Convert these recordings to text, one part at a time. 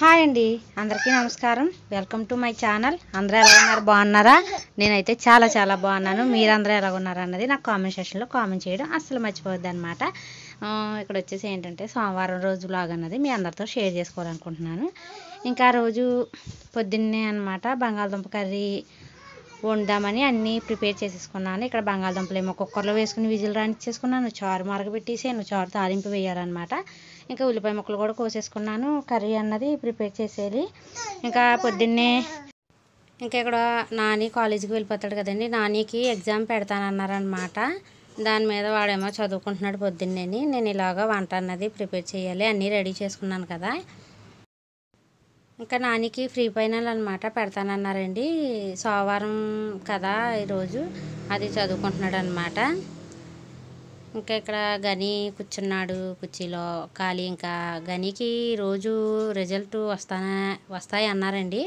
hi అండి అందరికీ నమస్కారం వెల్కమ్ టు మై ఛానల్ అందరూ ఎలా ఉన్నారు బాగున్నారా నేనైతే చాలా చాలా బాగున్నాను మీరందరూ ఎలా ఉన్నారు అన్నది నాకు కామెంట్ సెక్షన్లో కామెంట్ చేయడం అస్సలు మర్చిపోవద్దు అనమాట ఇక్కడ వచ్చేసి ఏంటంటే సోమవారం రోజు బ్లాగ్ అన్నది మీ అందరితో షేర్ చేసుకోవాలనుకుంటున్నాను ఇంకా రోజు పొద్దున్నే అనమాట బంగాళదుంప కర్రీ వండామని అన్నీ ప్రిపేర్ చేసేసుకున్నాను ఇక్కడ బంగాళదుంపలు ఏమో కుక్కర్లో వేసుకుని విజిల్ రాణించేసుకున్నాను చారు మరగబెట్టేసాను చారు తాలింపు వేయాలన్నమాట ఇంకా ఉల్లిపాయ ముక్కలు కూడా కోసేసుకున్నాను కర్రీ అన్నది ప్రిపేర్ చేసేది ఇంకా పొద్దున్నే ఇంకా ఇక్కడ నాని కాలేజీకి వెళ్ళిపోతాడు కదండి నానికి ఎగ్జామ్ పెడతానన్నారనమాట దాని మీద వాడేమో చదువుకుంటున్నాడు పొద్దున్నే నేను ఇలాగ వంట అన్నది ప్రిపేర్ చేయాలి అన్నీ రెడీ చేసుకున్నాను కదా ఇంకా నానికి ఫ్రీ ఫైనల్ అనమాట పెడతానన్నారండి సోమవారం కదా ఈరోజు అది చదువుకుంటున్నాడు అనమాట ఇంకా ఇక్కడ గని కూర్చున్నాడు కుర్చీలో ఖాళీ ఇంకా గనికి రోజు రిజల్ట్ వస్తానే వస్తాయి అన్నారండి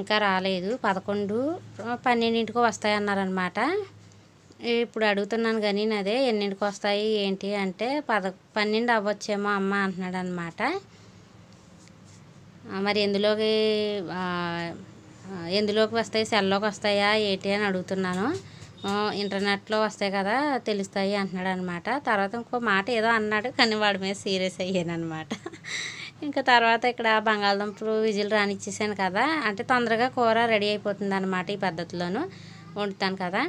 ఇంకా రాలేదు పదకొండు పన్నెండింటికి వస్తాయి అన్నారనమాట ఇప్పుడు అడుగుతున్నాను కానీ అదే ఎన్నింటికి వస్తాయి ఏంటి అంటే పద పన్నెండు అవ్వచ్చేమో అమ్మ అంటున్నాడు అనమాట మరి ఎందులోకి ఎందులోకి వస్తాయి సెల్లోకి వస్తాయా ఏంటి అని అడుగుతున్నాను ఇంటర్నెట్లో వస్తాయి కదా తెలుస్తాయి అంటున్నాడు అనమాట తర్వాత ఇంకో మాట ఏదో అన్నాడు కానీ వాడి మీద సీరియస్ అయ్యానమాట ఇంకా తర్వాత ఇక్కడ బంగాళదుంపలు విజిల్ రానిచ్చేసాను కదా అంటే తొందరగా కూర రెడీ అయిపోతుంది అనమాట ఈ పద్ధతిలోనూ వండుతాను కదా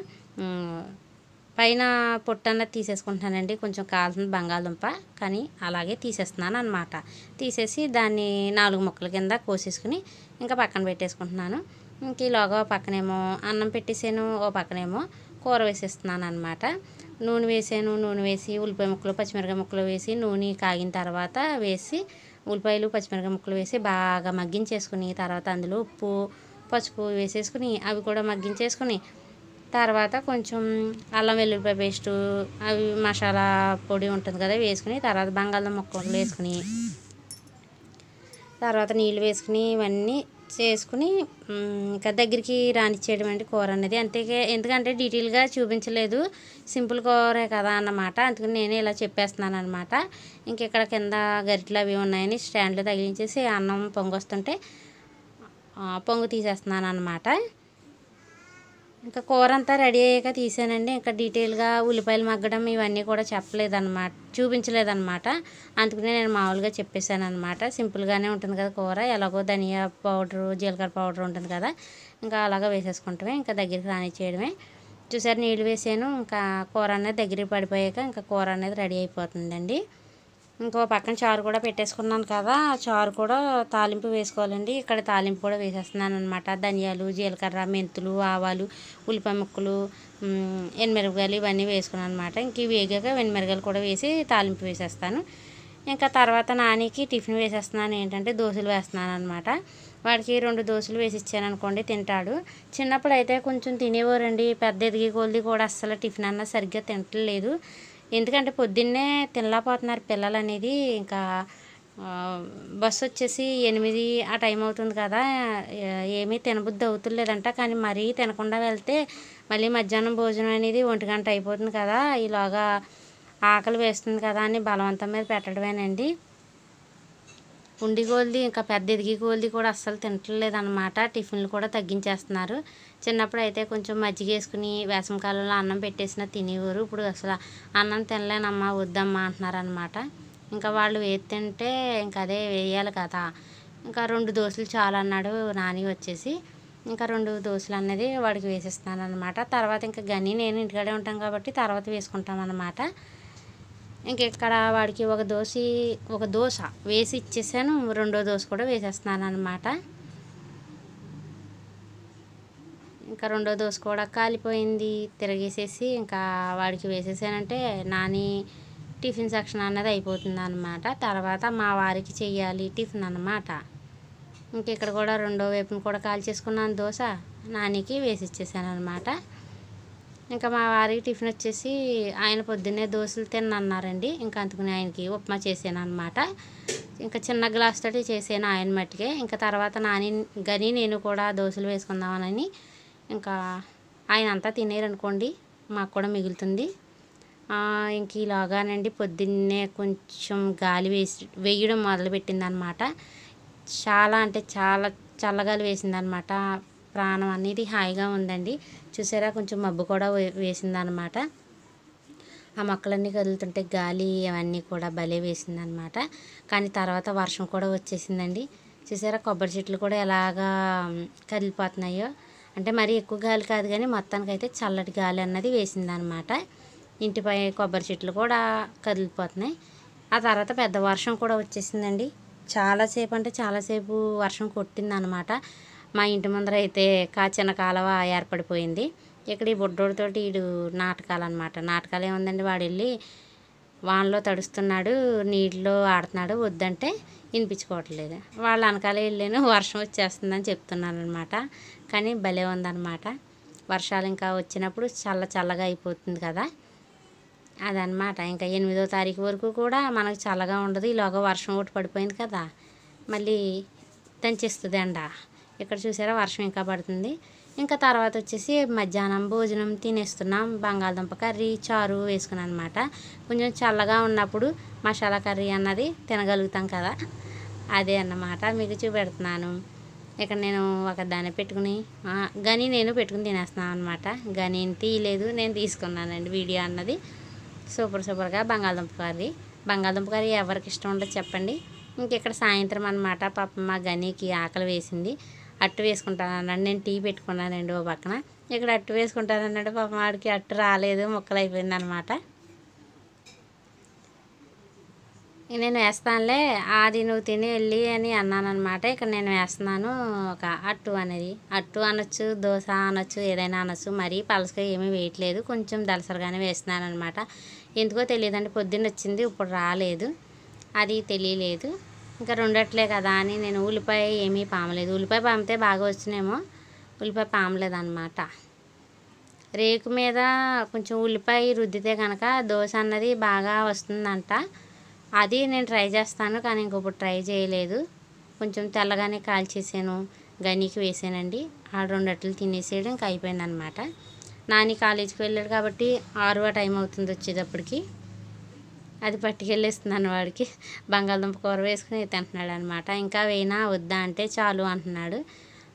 పైన పొట్టు అన్నది తీసేసుకుంటానండి కొంచెం కాల్సిన బంగాళదుంప కానీ అలాగే తీసేస్తున్నాను అనమాట తీసేసి దాన్ని నాలుగు ముక్కల కింద కోసేసుకుని ఇంకా పక్కన పెట్టేసుకుంటున్నాను ఇంక ఇలాగా పక్కనేమో అన్నం పెట్టేసాను ఓ పక్కనేమో కూర వేసేస్తున్నాను అనమాట నూనె వేసాను నూనె వేసి ఉల్లిపాయ ముక్కలు పచ్చిమిరపకాయ ముక్కలు వేసి నూనె కాగిన తర్వాత వేసి ఉల్లిపాయలు పచ్చిమిరపకాయ ముక్కలు వేసి బాగా మగ్గించేసుకుని తర్వాత అందులో ఉప్పు పసుపు వేసేసుకుని అవి కూడా మగ్గించేసుకుని తర్వాత కొంచెం అల్లం వెల్లుల్లిపాయ పేస్టు అవి మసాలా పొడి ఉంటుంది కదా వేసుకుని తర్వాత బంగాళదుంప ముక్కలు వేసుకుని తర్వాత నీళ్ళు వేసుకుని ఇవన్నీ చేసుకుని ఇంకా దగ్గరికి రానిచ్చేయడం అండి కూర అనేది అంతే ఎందుకంటే డీటెయిల్గా చూపించలేదు సింపుల్ కూరే కదా అన్నమాట అందుకని నేనే ఇలా చెప్పేస్తున్నాను అనమాట ఇంక ఇక్కడ కింద గరిటెలు అవి ఉన్నాయని స్టాండ్లో తగిలించేసి అన్నం పొంగొస్తుంటే పొంగు తీసేస్తున్నాను అనమాట ఇంకా కూర అంతా రెడీ అయ్యాక తీసానండి ఇంకా డీటెయిల్గా ఉల్లిపాయలు మగ్గడం ఇవన్నీ కూడా చెప్పలేదన్నమాట చూపించలేదన్నమాట అందుకనే నేను మామూలుగా చెప్పేశాను అనమాట సింపుల్గానే ఉంటుంది కదా కూర ఎలాగో ధనియా పౌడరు జీలకర్ర పౌడర్ ఉంటుంది కదా ఇంకా అలాగ వేసేసుకుంటామే ఇంకా దగ్గరికి రానిచ్చేయడమే చూసారు నీళ్ళు వేసాను ఇంకా కూర అనేది దగ్గరికి పడిపోయాక ఇంకా కూర అనేది రెడీ అయిపోతుందండి ఇంకో పక్కన చారు కూడా పెట్టేసుకున్నాను కదా చారు కూడా తాలింపు వేసుకోవాలండి ఇక్కడ తాలింపు కూడా వేసేస్తున్నాను అనమాట ధనియాలు జీలకర్ర మెంతులు ఆవాలు ఉల్లిపాయ ముక్కలు ఎనిమిరపకాయలు ఇవన్నీ వేసుకున్నాను అనమాట ఇంక ఇవి వేగాక వెనిమిరగాయలు కూడా వేసి తాలింపు వేసేస్తాను ఇంకా తర్వాత నానికి టిఫిన్ వేసేస్తున్నాను ఏంటంటే దోశలు వేస్తున్నాను అనమాట వాడికి రెండు దోశలు వేసి ఇచ్చాను అనుకోండి తింటాడు చిన్నప్పుడు అయితే కొంచెం తినేవారండి పెద్ద ఎదిగి కొలిది కూడా అస్సలు టిఫిన్ అన్న సరిగ్గా తినట్లేదు ఎందుకంటే పొద్దున్నే తినలేకపోతున్నారు పిల్లలు అనేది ఇంకా బస్సు వచ్చేసి ఎనిమిది ఆ టైం అవుతుంది కదా ఏమీ తినబుద్ధి అవుతులేదంట కానీ మరీ తినకుండా వెళ్తే మళ్ళీ మధ్యాహ్నం భోజనం అనేది ఒంటి గంట అయిపోతుంది కదా ఇలాగా ఆకలి వేస్తుంది కదా అని బలవంతం మీద పెట్టడమేనండి పుండి గోల్ది ఇంకా పెద్ద ఎదిగి గోల్ది కూడా అస్సలు తింటలేదు అనమాట టిఫిన్లు కూడా తగ్గించేస్తున్నారు చిన్నప్పుడు అయితే కొంచెం మజ్జిగ వేసుకుని వేసవకాలంలో అన్నం పెట్టేసినా తినేవారు ఇప్పుడు అసలు అన్నం తినలేనమ్మా వద్దమ్మా అంటున్నారనమాట ఇంకా వాళ్ళు ఏది తింటే ఇంకా అదే వేయాలి కదా ఇంకా రెండు దోశలు చాలు అన్నాడు నాని వచ్చేసి ఇంకా రెండు దోశలు అనేది వాడికి వేసేస్తున్నాను అనమాట తర్వాత ఇంకా గని నేను ఇంటికాడే ఉంటాం కాబట్టి తర్వాత వేసుకుంటాం అనమాట ఇంకెక్కడ వాడికి ఒక దోశ ఒక దోశ వేసి ఇచ్చేసాను రెండో దోశ కూడా వేసేస్తున్నాను అనమాట ఇంకా రెండో దోశ కూడా కాలిపోయింది తిరిగేసేసి ఇంకా వాడికి వేసేసానంటే నాని టిఫిన్ సెక్షన్ అనేది అయిపోతుంది అనమాట తర్వాత మా వారికి చెయ్యాలి టిఫిన్ అనమాట ఇంక ఇక్కడ కూడా రెండో వైపును కూడా కాల్ చేసుకున్నాను దోశ నానికి వేసి ఇచ్చేసాను అనమాట ఇంకా మా వారికి టిఫిన్ వచ్చేసి ఆయన పొద్దున్నే దోశలు తిన్నన్నారండి ఇంకా అందుకుని ఆయనకి ఉప్మా చేసాను అనమాట ఇంకా చిన్న గ్లాస్ తోటి చేసాను ఆయన మట్టికే ఇంకా తర్వాత నాని గని నేను కూడా దోశలు వేసుకుందామని ఇంకా ఆయన అంతా తినేరనుకోండి మాకు కూడా మిగులుతుంది ఇంక ఇలాగానండి పొద్దున్నే కొంచెం గాలి వేసి వేయడం మొదలుపెట్టింది అనమాట చాలా అంటే చాలా చల్లగాలి వేసిందనమాట ప్రాణం అనేది హాయిగా ఉందండి చూసారా కొంచెం మబ్బు కూడా వేసిందనమాట ఆ మొక్కలన్నీ కదులుతుంటే గాలి అవన్నీ కూడా భలే వేసిందనమాట కానీ తర్వాత వర్షం కూడా వచ్చేసిందండి చూసారా కొబ్బరి చెట్లు కూడా ఎలాగా కదిలిపోతున్నాయో అంటే మరీ ఎక్కువ గాలి కాదు కానీ మొత్తానికైతే చల్లటి గాలి అన్నది వేసిందనమాట ఇంటిపై కొబ్బరి చెట్లు కూడా కదిలిపోతున్నాయి ఆ తర్వాత పెద్ద వర్షం కూడా వచ్చేసిందండి చాలాసేపు అంటే చాలాసేపు వర్షం కొట్టిందనమాట మా ఇంటి ముందర అయితే కాచిన కాలువ ఏర్పడిపోయింది ఇక్కడ ఈ బుడ్డోడితోటి వీడు నాటకాలు అనమాట నాటకాలు ఏముందండి వాడు వెళ్ళి వానలో తడుస్తున్నాడు నీటిలో ఆడుతున్నాడు వద్దంటే వినిపించుకోవట్లేదు వాళ్ళు అనకాలే వెళ్ళాను వర్షం వచ్చేస్తుందని చెప్తున్నాను అనమాట కానీ భలే ఉందన్నమాట వర్షాలు ఇంకా వచ్చినప్పుడు చల్ల చల్లగా అయిపోతుంది కదా అదనమాట ఇంకా ఎనిమిదో తారీఖు వరకు కూడా మనకు చల్లగా ఉండదు ఈలోగా వర్షం ఒకటి పడిపోయింది కదా మళ్ళీ దంచేస్తుంది ఎండ ఇక్కడ చూసారా వర్షం ఇంకా పడుతుంది ఇంకా తర్వాత వచ్చేసి మధ్యాహ్నం భోజనం తినేస్తున్నాం బంగాళదుంప కర్రీ చారు వేసుకున్నాను అనమాట కొంచెం చల్లగా ఉన్నప్పుడు మసాలా కర్రీ అన్నది తినగలుగుతాం కదా అదే అన్నమాట మీకు చూపెడుతున్నాను ఇక్కడ నేను ఒక దాన్ని పెట్టుకుని గని నేను పెట్టుకుని తినేస్తున్నాను అనమాట గని తీయలేదు నేను తీసుకున్నానండి వీడియో అన్నది సూపర్ సూపర్గా బంగాళదుంప కర్రీ బంగాళదుంప కర్రీ ఎవరికి ఇష్టం ఉండదు చెప్పండి ఇంక ఇక్కడ సాయంత్రం అనమాట పాప మా గనికి ఆకలి వేసింది అట్టు వేసుకుంటాను అన్నాడు నేను టీ పెట్టుకున్నానండి ఓ పక్కన ఇక్కడ అట్టు వేసుకుంటాను అన్నాడు పాపం వాడికి అట్టు రాలేదు మొక్కలు అయిపోయింది అనమాట నేను వేస్తానులే అది నువ్వు తిని వెళ్ళి అని అన్నాను అనమాట ఇక్కడ నేను వేస్తున్నాను ఒక అట్టు అనేది అట్టు అనొచ్చు దోశ అనొచ్చు ఏదైనా అనొచ్చు మరీ పలసగా ఏమీ వేయట్లేదు కొంచెం దలసరగానే వేస్తున్నాను అనమాట ఎందుకో తెలియదండి పొద్దున్న వచ్చింది ఇప్పుడు రాలేదు అది తెలియలేదు ఇంకా రెండట్లే కదా అని నేను ఉల్లిపాయ ఏమీ పామలేదు ఉల్లిపాయ పామితే బాగా వచ్చినేమో ఉల్లిపాయ పామలేదు అనమాట రేకు మీద కొంచెం ఉల్లిపాయ రుద్దితే కనుక దోశ అన్నది బాగా వస్తుందంట అది నేను ట్రై చేస్తాను కానీ ఇంకొప్పుడు ట్రై చేయలేదు కొంచెం తెల్లగానే కాల్చేసాను గనికి వేసానండి ఆ రెండు అట్లు తినేసేయడం ఇంకా అయిపోయిందనమాట నాని కాలేజీకి వెళ్ళాడు కాబట్టి ఆరు టైం అవుతుంది వచ్చేటప్పటికి అది పట్టుకెళ్ళేస్తున్నాను వాడికి బంగాళదుంప కూర వేసుకుని తింటున్నాడు అనమాట ఇంకా వేయినా వద్దా అంటే చాలు అంటున్నాడు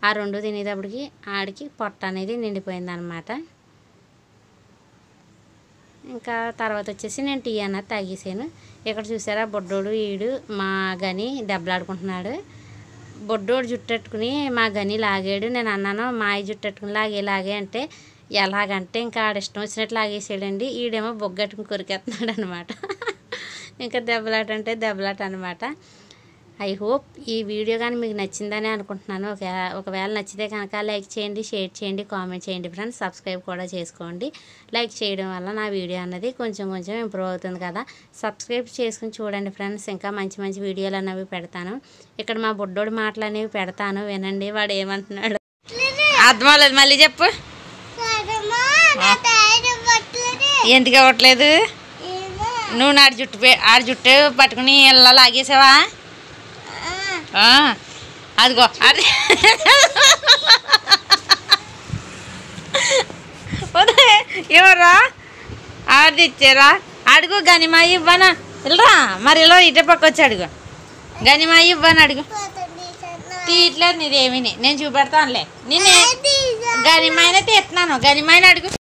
ఆ రెండు తినేటప్పటికి ఆడికి పొట్ట అనేది నిండిపోయింది అనమాట ఇంకా తర్వాత వచ్చేసి నేను టీ అన్న తాగేసాను ఇక్కడ చూసారా బొడ్డోడు ఈడు మా గని దెబ్బలాడుకుంటున్నాడు బొడ్డోడు జుట్టెట్టుకుని మా గని లాగాడు నేను అన్నాను మాయ జుట్టెట్టుకుని లాగే లాగే అంటే ఎలాగంటే ఇంకా ఆడ ఇష్టం వచ్చినట్టు లాగేసాడండి ఈడేమో బొగ్గట్టుకుని కొరికేస్తున్నాడు అనమాట ఇంకా దెబ్బలాట అంటే దెబ్బలాట అనమాట ఐ హోప్ ఈ వీడియో కానీ మీకు నచ్చిందని అనుకుంటున్నాను ఒక ఒకవేళ నచ్చితే కనుక లైక్ చేయండి షేర్ చేయండి కామెంట్ చేయండి ఫ్రెండ్స్ సబ్స్క్రైబ్ కూడా చేసుకోండి లైక్ చేయడం వల్ల నా వీడియో అన్నది కొంచెం కొంచెం ఇంప్రూవ్ అవుతుంది కదా సబ్స్క్రైబ్ చేసుకుని చూడండి ఫ్రెండ్స్ ఇంకా మంచి మంచి వీడియోలు అనేవి పెడతాను ఇక్కడ మా బుడ్డోడి మాటలు అనేవి పెడతాను వినండి వాడు ఏమంటున్నాడు అర్థం లేదు మళ్ళీ చెప్పు ఎందుకు అవ్వట్లేదు నువ్వు నాడు జుట్టు ఆడి జుట్టు పట్టుకుని ఇలా లాగేసావా అదిగో అది ఎవరా ఆడిది ఇచ్చారా అడుగు గనిమా ఇవ్వనా ఇల్లరా మరి ఇలా ఇటు పక్క వచ్చి అడుగు గనిమా ఇవ్వను అడుగు తీయట్లేదు నీదేమి నేను చూపెడతానులే నేనే గనిమైన తీస్తున్నాను గనిమైన అడుగు